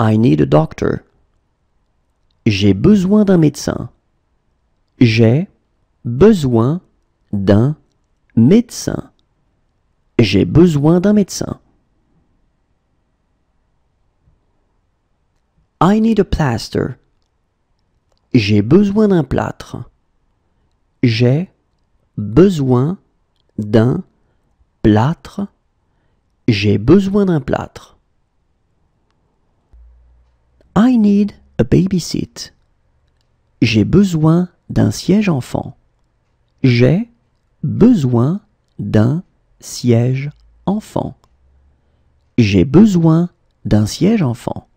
I need a doctor. J'ai besoin d'un médecin. J'ai besoin d'un médecin. J'ai besoin d'un médecin. I need a plaster. J'ai besoin d'un plâtre. J'ai besoin d'un plâtre. J'ai besoin d'un plâtre need a babysit. J'ai besoin d'un siège enfant. J'ai besoin d'un siège enfant. J'ai besoin d'un siège enfant.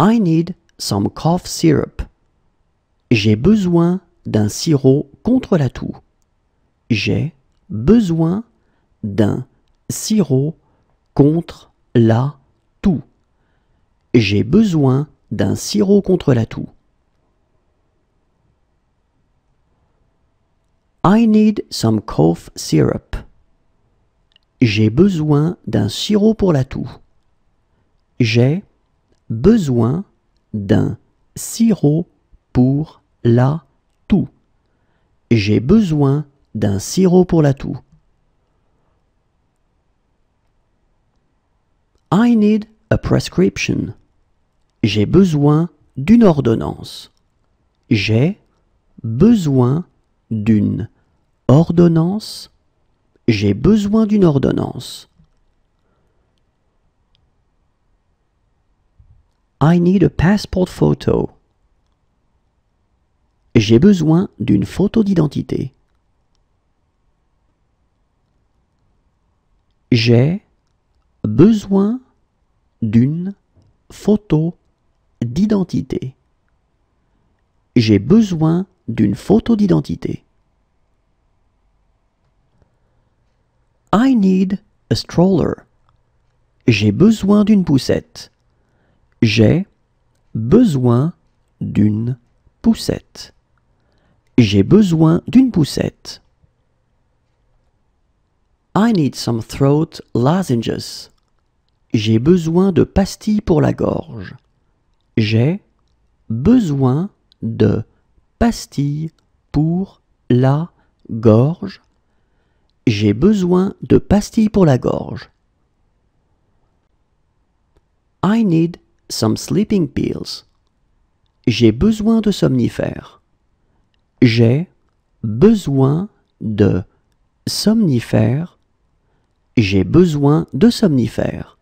I need some cough syrup. J'ai besoin d'un sirop contre la toux. J'ai besoin d'un sirop contre la j'ai besoin d'un sirop contre la toux. I need some cough syrup. J'ai besoin d'un sirop pour la toux. J'ai besoin d'un sirop pour la toux. J'ai besoin d'un sirop pour la toux. I need a prescription. J'ai besoin d'une ordonnance. J'ai besoin d'une ordonnance. J'ai besoin d'une ordonnance. I need a passport photo. J'ai besoin d'une photo d'identité. J'ai besoin d'une photo d'identité. J'ai besoin d'une photo d'identité. I need a stroller. J'ai besoin d'une poussette. J'ai besoin d'une poussette. J'ai besoin d'une poussette. I need some throat lozenges. J'ai besoin de pastilles pour la gorge. J'ai besoin de pastilles pour la gorge. J'ai besoin de pastilles pour la gorge. I need some sleeping pills. J'ai besoin de somnifères. J'ai besoin de somnifères. J'ai besoin de somnifères.